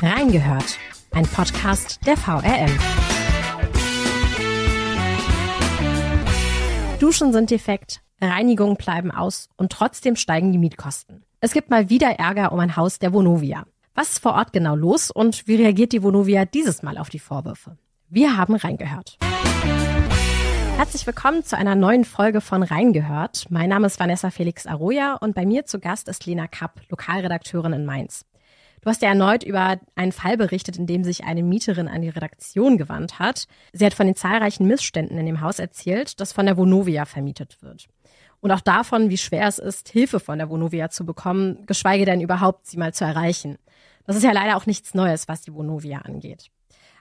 Reingehört, ein Podcast der VRM. Duschen sind defekt, Reinigungen bleiben aus und trotzdem steigen die Mietkosten. Es gibt mal wieder Ärger um ein Haus der Vonovia. Was ist vor Ort genau los und wie reagiert die Vonovia dieses Mal auf die Vorwürfe? Wir haben reingehört. Herzlich willkommen zu einer neuen Folge von Reingehört. Mein Name ist Vanessa Felix Arroya und bei mir zu Gast ist Lena Kapp, Lokalredakteurin in Mainz. Du hast ja erneut über einen Fall berichtet, in dem sich eine Mieterin an die Redaktion gewandt hat. Sie hat von den zahlreichen Missständen in dem Haus erzählt, das von der Vonovia vermietet wird. Und auch davon, wie schwer es ist, Hilfe von der Vonovia zu bekommen, geschweige denn überhaupt, sie mal zu erreichen. Das ist ja leider auch nichts Neues, was die Vonovia angeht.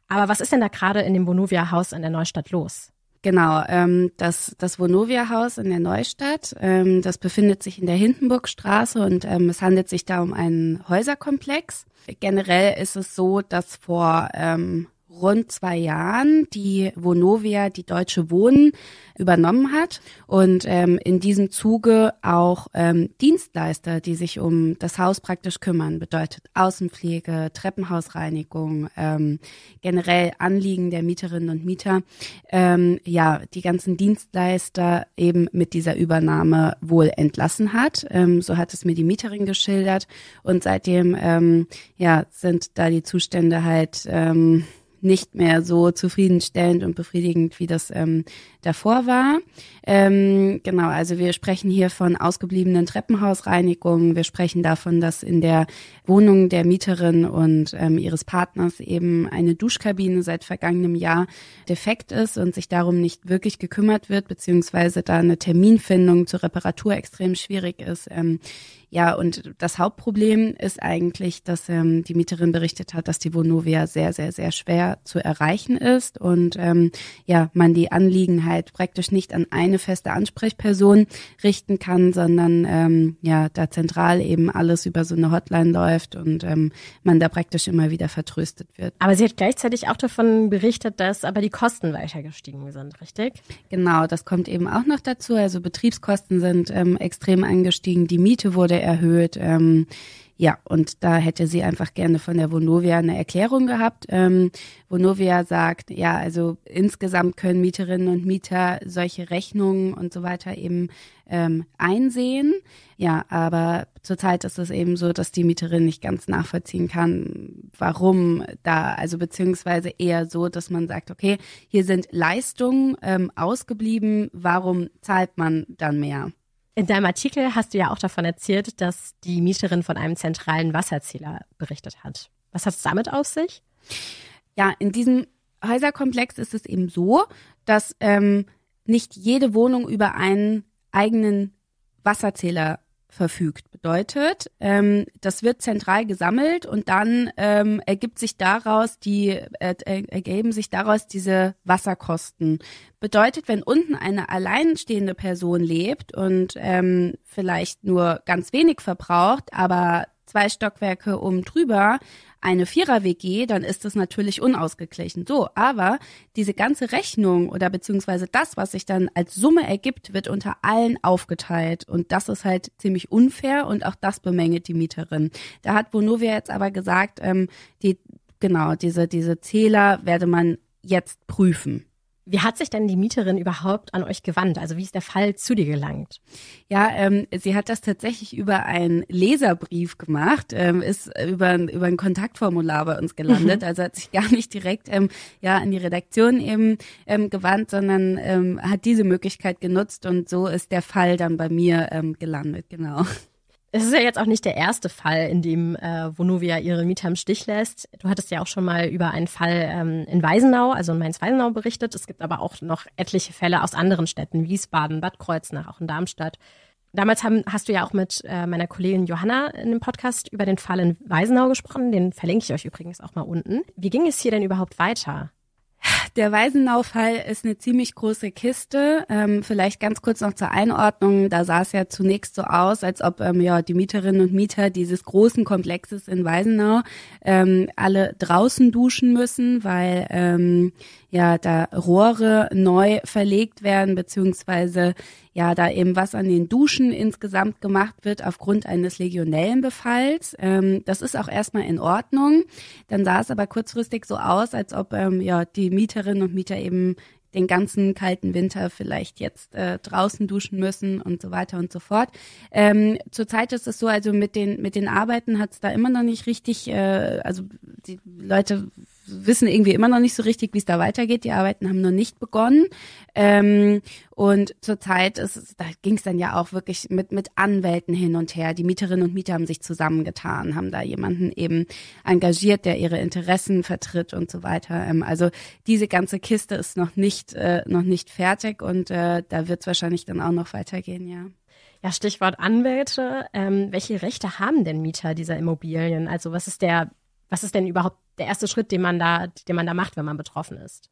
Aber was ist denn da gerade in dem Vonovia-Haus in der Neustadt los? Genau, ähm, das, das Vonovia-Haus in der Neustadt, ähm, das befindet sich in der Hindenburgstraße und ähm, es handelt sich da um einen Häuserkomplex. Generell ist es so, dass vor ähm, rund zwei Jahren die Vonovia, die Deutsche Wohnen, übernommen hat und ähm, in diesem Zuge auch ähm, Dienstleister, die sich um das Haus praktisch kümmern, bedeutet Außenpflege, Treppenhausreinigung, ähm, generell Anliegen der Mieterinnen und Mieter, ähm, ja, die ganzen Dienstleister eben mit dieser Übernahme wohl entlassen hat. Ähm, so hat es mir die Mieterin geschildert und seitdem, ähm, ja, sind da die Zustände halt, ähm, nicht mehr so zufriedenstellend und befriedigend, wie das ähm, davor war. Ähm, genau, also wir sprechen hier von ausgebliebenen Treppenhausreinigungen. Wir sprechen davon, dass in der Wohnung der Mieterin und ähm, ihres Partners eben eine Duschkabine seit vergangenem Jahr defekt ist und sich darum nicht wirklich gekümmert wird, beziehungsweise da eine Terminfindung zur Reparatur extrem schwierig ist. Ähm, ja, und das Hauptproblem ist eigentlich, dass ähm, die Mieterin berichtet hat, dass die Vonovia sehr, sehr, sehr schwer zu erreichen ist und ähm, ja, man die Anliegen halt praktisch nicht an eine feste Ansprechperson richten kann, sondern ähm, ja, da zentral eben alles über so eine Hotline läuft und ähm, man da praktisch immer wieder vertröstet wird. Aber sie hat gleichzeitig auch davon berichtet, dass aber die Kosten weiter gestiegen sind, richtig? Genau, das kommt eben auch noch dazu. Also Betriebskosten sind ähm, extrem angestiegen, die Miete wurde wurde erhöht. Ähm, ja, und da hätte sie einfach gerne von der Vonovia eine Erklärung gehabt. Ähm, Vonovia sagt, ja, also insgesamt können Mieterinnen und Mieter solche Rechnungen und so weiter eben ähm, einsehen. Ja, aber zurzeit ist es eben so, dass die Mieterin nicht ganz nachvollziehen kann, warum da, also beziehungsweise eher so, dass man sagt, okay, hier sind Leistungen ähm, ausgeblieben, warum zahlt man dann mehr? In deinem Artikel hast du ja auch davon erzählt, dass die Mieterin von einem zentralen Wasserzähler berichtet hat. Was hat es damit auf sich? Ja, in diesem Häuserkomplex ist es eben so, dass ähm, nicht jede Wohnung über einen eigenen Wasserzähler verfügt. Bedeutet, ähm, das wird zentral gesammelt und dann ähm, ergibt sich daraus die äh, ergeben sich daraus diese Wasserkosten. Bedeutet, wenn unten eine alleinstehende Person lebt und ähm, vielleicht nur ganz wenig verbraucht, aber zwei Stockwerke um drüber eine Vierer-WG, dann ist das natürlich unausgeglichen. So, aber diese ganze Rechnung oder beziehungsweise das, was sich dann als Summe ergibt, wird unter allen aufgeteilt. Und das ist halt ziemlich unfair und auch das bemängelt die Mieterin. Da hat Bonovia jetzt aber gesagt, ähm, die, genau, diese, diese Zähler werde man jetzt prüfen. Wie hat sich denn die Mieterin überhaupt an euch gewandt? Also wie ist der Fall zu dir gelangt? Ja, ähm, sie hat das tatsächlich über einen Leserbrief gemacht, ähm, ist über, ein, über ein Kontaktformular bei uns gelandet. Mhm. Also hat sich gar nicht direkt ähm, ja an die Redaktion eben ähm, gewandt, sondern ähm, hat diese Möglichkeit genutzt und so ist der Fall dann bei mir ähm, gelandet, genau. Es ist ja jetzt auch nicht der erste Fall, in dem äh, Vonovia ihre Mieter im Stich lässt. Du hattest ja auch schon mal über einen Fall ähm, in Weisenau, also in Mainz-Weisenau berichtet. Es gibt aber auch noch etliche Fälle aus anderen Städten, Wiesbaden, Bad Kreuznach, auch in Darmstadt. Damals haben, hast du ja auch mit äh, meiner Kollegin Johanna in dem Podcast über den Fall in Weisenau gesprochen. Den verlinke ich euch übrigens auch mal unten. Wie ging es hier denn überhaupt weiter? Der Waisenau-Fall ist eine ziemlich große Kiste. Ähm, vielleicht ganz kurz noch zur Einordnung. Da sah es ja zunächst so aus, als ob ähm, ja, die Mieterinnen und Mieter dieses großen Komplexes in Waisenau ähm, alle draußen duschen müssen, weil ähm, ja da Rohre neu verlegt werden, beziehungsweise ja da eben was an den Duschen insgesamt gemacht wird aufgrund eines Legionellenbefalls. Ähm, das ist auch erstmal in Ordnung. Dann sah es aber kurzfristig so aus, als ob ähm, ja die Mieterinnen und Mieter eben den ganzen kalten Winter vielleicht jetzt äh, draußen duschen müssen und so weiter und so fort. Ähm, zurzeit ist es so, also mit den mit den Arbeiten hat es da immer noch nicht richtig, äh, also die Leute wissen irgendwie immer noch nicht so richtig, wie es da weitergeht. Die Arbeiten haben noch nicht begonnen. Ähm, und zurzeit ist, da ging es dann ja auch wirklich mit, mit Anwälten hin und her. Die Mieterinnen und Mieter haben sich zusammengetan, haben da jemanden eben engagiert, der ihre Interessen vertritt und so weiter. Ähm, also diese ganze Kiste ist noch nicht, äh, noch nicht fertig und äh, da wird es wahrscheinlich dann auch noch weitergehen, ja. Ja, Stichwort Anwälte. Ähm, welche Rechte haben denn Mieter dieser Immobilien? Also was ist der, was ist denn überhaupt der erste Schritt, den man da, den man da macht, wenn man betroffen ist?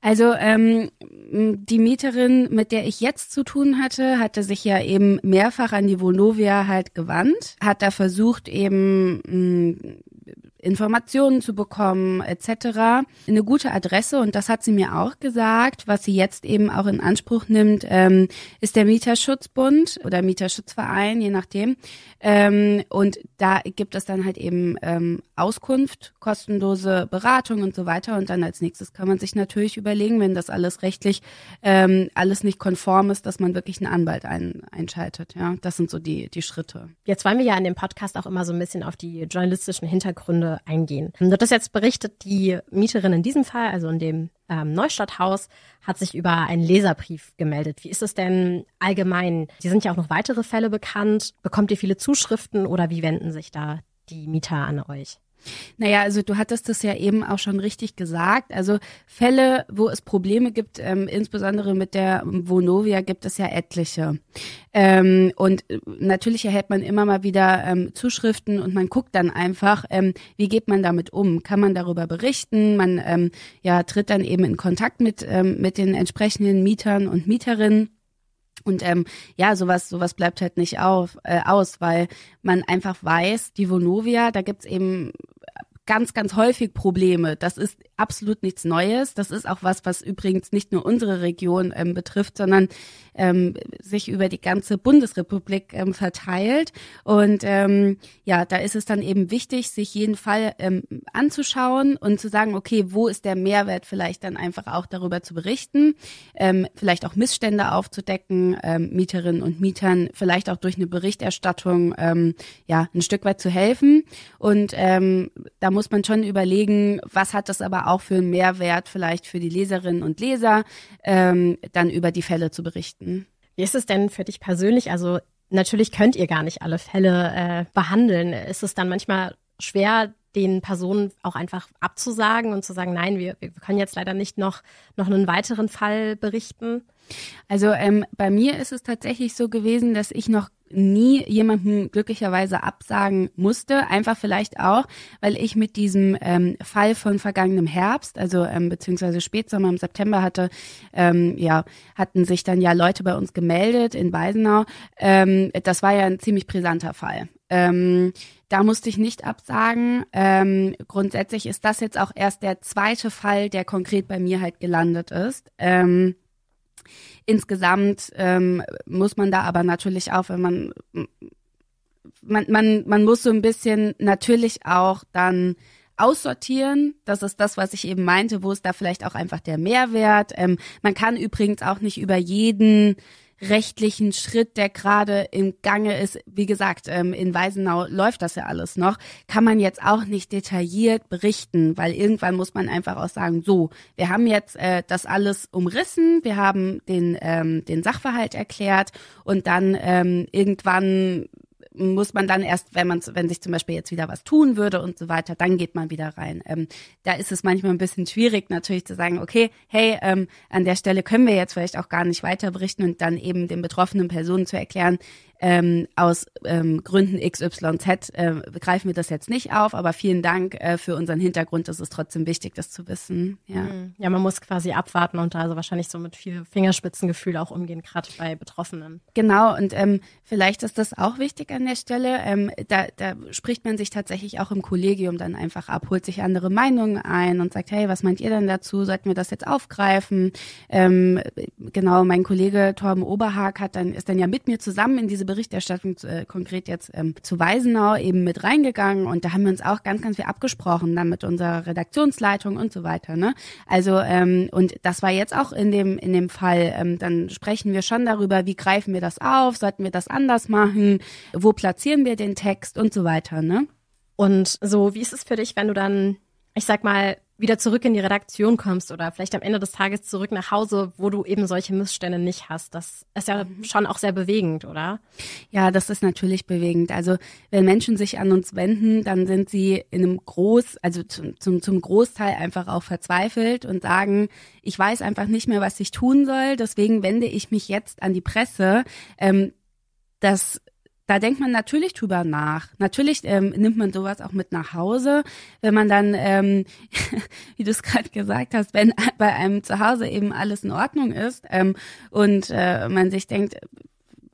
Also ähm, die Mieterin, mit der ich jetzt zu tun hatte, hatte sich ja eben mehrfach an die Vonovia halt gewandt, hat da versucht eben mh, mm, Informationen zu bekommen etc. Eine gute Adresse und das hat sie mir auch gesagt, was sie jetzt eben auch in Anspruch nimmt, ähm, ist der Mieterschutzbund oder Mieterschutzverein, je nachdem. Ähm, und da gibt es dann halt eben ähm, Auskunft, kost kostenlose Beratung und so weiter. Und dann als nächstes kann man sich natürlich überlegen, wenn das alles rechtlich ähm, alles nicht konform ist, dass man wirklich einen Anwalt ein, einschaltet. Ja, das sind so die, die Schritte. Jetzt wollen wir ja in dem Podcast auch immer so ein bisschen auf die journalistischen Hintergründe eingehen. Wird das jetzt berichtet, die Mieterin in diesem Fall, also in dem ähm, Neustadthaus hat sich über einen Leserbrief gemeldet. Wie ist es denn allgemein? Die sind ja auch noch weitere Fälle bekannt. Bekommt ihr viele Zuschriften oder wie wenden sich da die Mieter an euch? Naja, also du hattest das ja eben auch schon richtig gesagt. Also Fälle, wo es Probleme gibt, ähm, insbesondere mit der Vonovia, gibt es ja etliche. Ähm, und äh, natürlich erhält man immer mal wieder ähm, Zuschriften und man guckt dann einfach, ähm, wie geht man damit um? Kann man darüber berichten? Man ähm, ja, tritt dann eben in Kontakt mit, ähm, mit den entsprechenden Mietern und Mieterinnen. Und ähm, ja, sowas, sowas bleibt halt nicht auf, äh, aus, weil man einfach weiß, die Vonovia, da gibt's eben ganz, ganz häufig Probleme. Das ist absolut nichts Neues. Das ist auch was, was übrigens nicht nur unsere Region ähm, betrifft, sondern ähm, sich über die ganze Bundesrepublik ähm, verteilt. Und ähm, ja, da ist es dann eben wichtig, sich jeden Fall ähm, anzuschauen und zu sagen, okay, wo ist der Mehrwert vielleicht dann einfach auch darüber zu berichten, ähm, vielleicht auch Missstände aufzudecken, ähm, Mieterinnen und Mietern vielleicht auch durch eine Berichterstattung ähm, ja ein Stück weit zu helfen. Und ähm, da muss man schon überlegen, was hat das aber auch für einen Mehrwert vielleicht für die Leserinnen und Leser, ähm, dann über die Fälle zu berichten. Wie ist es denn für dich persönlich? Also natürlich könnt ihr gar nicht alle Fälle äh, behandeln. Ist es dann manchmal schwer, den Personen auch einfach abzusagen und zu sagen, nein, wir, wir können jetzt leider nicht noch, noch einen weiteren Fall berichten? Also ähm, bei mir ist es tatsächlich so gewesen, dass ich noch nie jemanden glücklicherweise absagen musste. Einfach vielleicht auch, weil ich mit diesem ähm, Fall von vergangenem Herbst, also ähm, beziehungsweise Spätsommer im September hatte, ähm, ja, hatten sich dann ja Leute bei uns gemeldet in Weisenau. Ähm, das war ja ein ziemlich brisanter Fall. Ähm, da musste ich nicht absagen. Ähm, grundsätzlich ist das jetzt auch erst der zweite Fall, der konkret bei mir halt gelandet ist. Ähm, Insgesamt ähm, muss man da aber natürlich auch, wenn man man, man, man muss so ein bisschen natürlich auch dann aussortieren. Das ist das, was ich eben meinte. Wo ist da vielleicht auch einfach der Mehrwert? Ähm, man kann übrigens auch nicht über jeden rechtlichen Schritt, der gerade im Gange ist. Wie gesagt, ähm, in Weisenau läuft das ja alles noch. Kann man jetzt auch nicht detailliert berichten, weil irgendwann muss man einfach auch sagen, so, wir haben jetzt äh, das alles umrissen, wir haben den, ähm, den Sachverhalt erklärt und dann ähm, irgendwann muss man dann erst, wenn man, wenn sich zum Beispiel jetzt wieder was tun würde und so weiter, dann geht man wieder rein. Ähm, da ist es manchmal ein bisschen schwierig, natürlich zu sagen, okay, hey, ähm, an der Stelle können wir jetzt vielleicht auch gar nicht weiter berichten und dann eben den betroffenen Personen zu erklären, ähm, aus ähm, Gründen XYZ äh, greifen wir das jetzt nicht auf, aber vielen Dank äh, für unseren Hintergrund. Das ist trotzdem wichtig, das zu wissen. Ja, mhm. ja man muss quasi abwarten und da also wahrscheinlich so mit viel Fingerspitzengefühl auch umgehen, gerade bei Betroffenen. Genau, und ähm, vielleicht ist das auch wichtig an der Stelle. Ähm, da, da spricht man sich tatsächlich auch im Kollegium dann einfach ab, holt sich andere Meinungen ein und sagt, hey, was meint ihr denn dazu? Sollten wir das jetzt aufgreifen? Ähm, genau, mein Kollege Torben Oberhag hat dann, ist dann ja mit mir zusammen in diese Berichterstattung äh, konkret jetzt ähm, zu Weisenau eben mit reingegangen und da haben wir uns auch ganz, ganz viel abgesprochen, dann mit unserer Redaktionsleitung und so weiter. Ne? Also ähm, und das war jetzt auch in dem in dem Fall. Ähm, dann sprechen wir schon darüber, wie greifen wir das auf, sollten wir das anders machen, wo platzieren wir den Text und so weiter. Ne? Und so, wie ist es für dich, wenn du dann, ich sag mal, wieder zurück in die Redaktion kommst oder vielleicht am Ende des Tages zurück nach Hause, wo du eben solche Missstände nicht hast. Das ist ja mhm. schon auch sehr bewegend, oder? Ja, das ist natürlich bewegend. Also wenn Menschen sich an uns wenden, dann sind sie in einem Groß, also zum, zum, zum Großteil einfach auch verzweifelt und sagen, ich weiß einfach nicht mehr, was ich tun soll, deswegen wende ich mich jetzt an die Presse. Ähm, das da denkt man natürlich drüber nach. Natürlich ähm, nimmt man sowas auch mit nach Hause, wenn man dann, ähm, wie du es gerade gesagt hast, wenn bei einem zu Hause eben alles in Ordnung ist ähm, und äh, man sich denkt,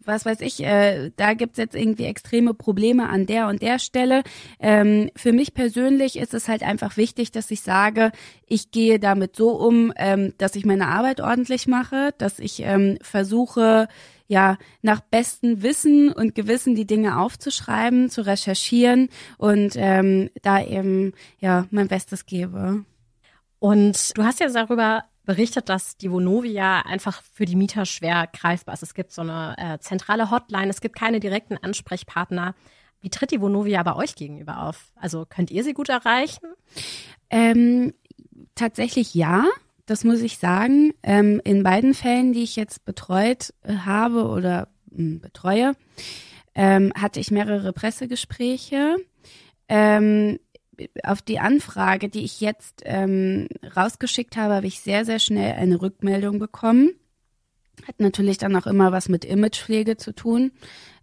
was weiß ich, äh, da gibt's jetzt irgendwie extreme Probleme an der und der Stelle. Ähm, für mich persönlich ist es halt einfach wichtig, dass ich sage, ich gehe damit so um, ähm, dass ich meine Arbeit ordentlich mache, dass ich ähm, versuche, ja nach bestem Wissen und Gewissen die Dinge aufzuschreiben, zu recherchieren und ähm, da eben ja mein Bestes gebe. Und du hast ja darüber berichtet, dass die Vonovia einfach für die Mieter schwer greifbar ist. Es gibt so eine äh, zentrale Hotline, es gibt keine direkten Ansprechpartner. Wie tritt die Vonovia bei euch gegenüber auf? Also könnt ihr sie gut erreichen? Ähm, tatsächlich ja. Das muss ich sagen. Ähm, in beiden Fällen, die ich jetzt betreut äh, habe oder mh, hm, betreue, ähm, hatte ich mehrere Pressegespräche. Ähm, auf die Anfrage, die ich jetzt ähm, rausgeschickt habe, habe ich sehr, sehr schnell eine Rückmeldung bekommen. Hat natürlich dann auch immer was mit Imagepflege zu tun.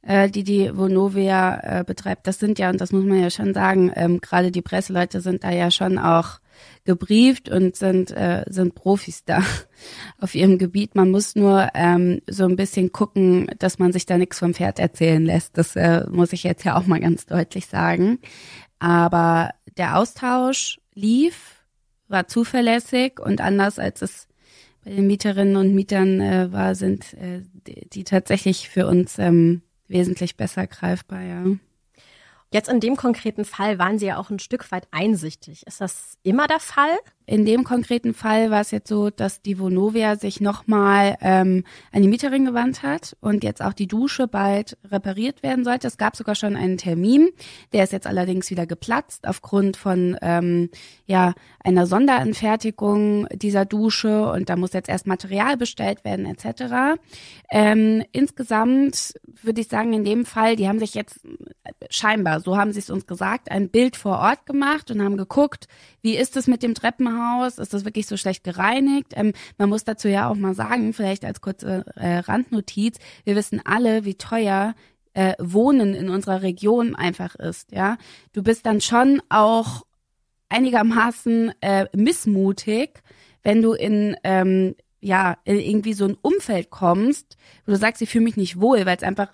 Äh, die die Vonovia äh, betreibt. Das sind ja, und das muss man ja schon sagen, ähm, gerade die Presseleute sind da ja schon auch gebrieft und sind, äh, sind Profis da auf ihrem Gebiet. Man muss nur ähm, so ein bisschen gucken, dass man sich da nichts vom Pferd erzählen lässt. Das äh, muss ich jetzt ja auch mal ganz deutlich sagen. Aber der Austausch lief, war zuverlässig und anders als es bei den Mieterinnen und Mietern äh, war, sind äh, die, die tatsächlich für uns ähm, wesentlich besser greifbar, ja. Jetzt in dem konkreten Fall waren Sie ja auch ein Stück weit einsichtig. Ist das immer der Fall? In dem konkreten Fall war es jetzt so, dass die Vonovia sich nochmal ähm, an die Mieterin gewandt hat und jetzt auch die Dusche bald repariert werden sollte. Es gab sogar schon einen Termin, der ist jetzt allerdings wieder geplatzt aufgrund von ähm, ja einer Sonderanfertigung dieser Dusche und da muss jetzt erst Material bestellt werden etc. Ähm, insgesamt würde ich sagen, in dem Fall, die haben sich jetzt scheinbar, so haben sie es uns gesagt, ein Bild vor Ort gemacht und haben geguckt, wie ist es mit dem Treppenhaus Krankenhaus? Ist das wirklich so schlecht gereinigt? Ähm, man muss dazu ja auch mal sagen, vielleicht als kurze äh, Randnotiz, wir wissen alle, wie teuer äh, Wohnen in unserer Region einfach ist. Ja, du bist dann schon auch einigermaßen äh, missmutig, wenn du in ähm, ja in irgendwie so ein Umfeld kommst, wo du sagst, ich fühle mich nicht wohl, weil es einfach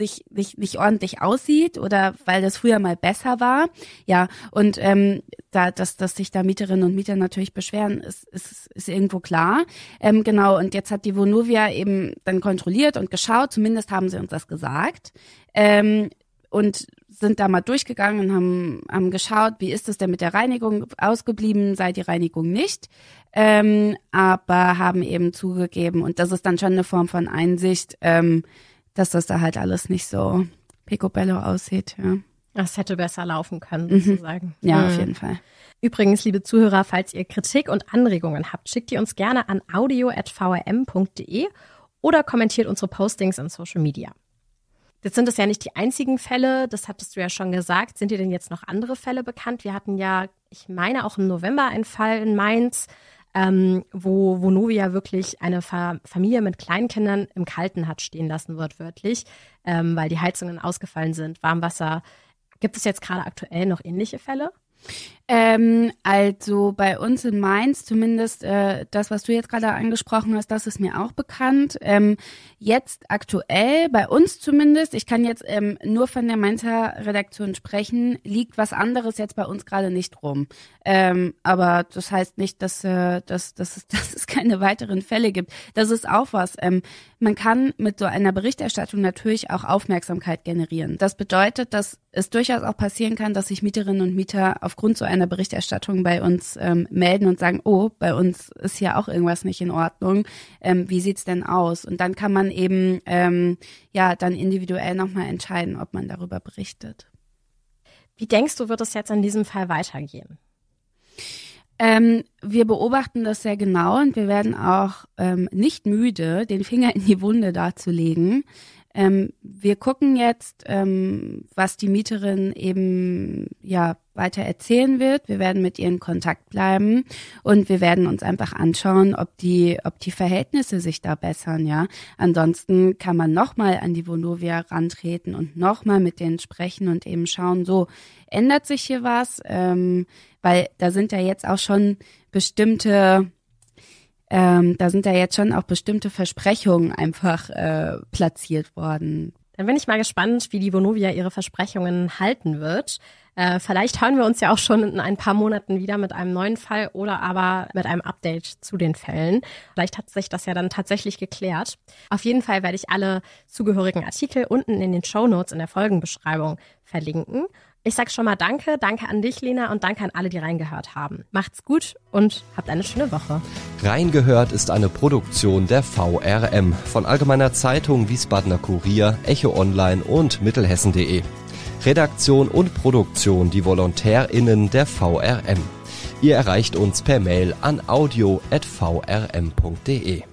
nicht, nicht, nicht ordentlich aussieht oder weil das früher mal besser war. Ja, und ähm, da, dass, dass sich da Mieterinnen und Mieter natürlich beschweren, ist, ist, ist irgendwo klar. Ähm, genau, und jetzt hat die Vonovia eben dann kontrolliert und geschaut, zumindest haben sie uns das gesagt. Ähm, und sind da mal durchgegangen und haben, haben geschaut, wie ist es denn mit der Reinigung ausgeblieben, sei die Reinigung nicht, ähm, aber haben eben zugegeben, und das ist dann schon eine Form von Einsicht, ähm, dass das da halt alles nicht so picobello aussieht. Ja. Das hätte besser laufen können, mhm. sozusagen. Mhm. Ja, mhm. auf jeden Fall. Übrigens, liebe Zuhörer, falls ihr Kritik und Anregungen habt, schickt die uns gerne an audio.vrm.de oder kommentiert unsere Postings in Social Media. Jetzt sind das ja nicht die einzigen Fälle, das hattest du ja schon gesagt. Sind dir denn jetzt noch andere Fälle bekannt? Wir hatten ja, ich meine, auch im November einen Fall in Mainz ähm, wo, wo Novia wirklich eine Fa Familie mit Kleinkindern im Kalten hat stehen lassen, wortwörtlich, ähm, weil die Heizungen ausgefallen sind, Warmwasser. Gibt es jetzt gerade aktuell noch ähnliche Fälle? Ähm, also bei uns in Mainz, zumindest äh, das, was du jetzt gerade angesprochen hast, das ist mir auch bekannt. Ähm, jetzt aktuell, bei uns zumindest, ich kann jetzt ähm, nur von der Mainzer Redaktion sprechen, liegt was anderes jetzt bei uns gerade nicht rum. Ähm, aber das heißt nicht, dass, äh, dass, dass, es, dass es keine weiteren Fälle gibt. Das ist auch was. Ähm, man kann mit so einer Berichterstattung natürlich auch Aufmerksamkeit generieren. Das bedeutet, dass es durchaus auch passieren kann, dass sich Mieterinnen und Mieter aufgrund so einer Berichterstattung bei uns ähm, melden und sagen, oh, bei uns ist hier auch irgendwas nicht in Ordnung. Ähm, wie sieht's denn aus? Und dann kann man eben ähm, ja dann individuell nochmal entscheiden, ob man darüber berichtet. Wie denkst du, wird es jetzt in diesem Fall weitergehen? Ähm, wir beobachten das sehr genau und wir werden auch ähm, nicht müde, den Finger in die Wunde darzulegen. Ähm, wir gucken jetzt, ähm, was die Mieterin eben ja weiter erzählen wird. Wir werden mit ihr in Kontakt bleiben und wir werden uns einfach anschauen, ob die, ob die Verhältnisse sich da bessern. Ja, ansonsten kann man nochmal an die Vonovia rantreten und nochmal mit denen sprechen und eben schauen, so ändert sich hier was, ähm, weil da sind ja jetzt auch schon bestimmte ähm, da sind ja jetzt schon auch bestimmte Versprechungen einfach äh, platziert worden. Dann bin ich mal gespannt, wie die Vonovia ihre Versprechungen halten wird. Äh, vielleicht hören wir uns ja auch schon in ein paar Monaten wieder mit einem neuen Fall oder aber mit einem Update zu den Fällen. Vielleicht hat sich das ja dann tatsächlich geklärt. Auf jeden Fall werde ich alle zugehörigen Artikel unten in den Show Notes in der Folgenbeschreibung verlinken. Ich sage schon mal Danke, danke an dich, Lena, und danke an alle, die reingehört haben. Macht's gut und habt eine schöne Woche. Reingehört ist eine Produktion der VRM von Allgemeiner Zeitung, Wiesbadener Kurier, Echo Online und Mittelhessen.de. Redaktion und Produktion die VolontärInnen der VRM. Ihr erreicht uns per Mail an audio.vrm.de.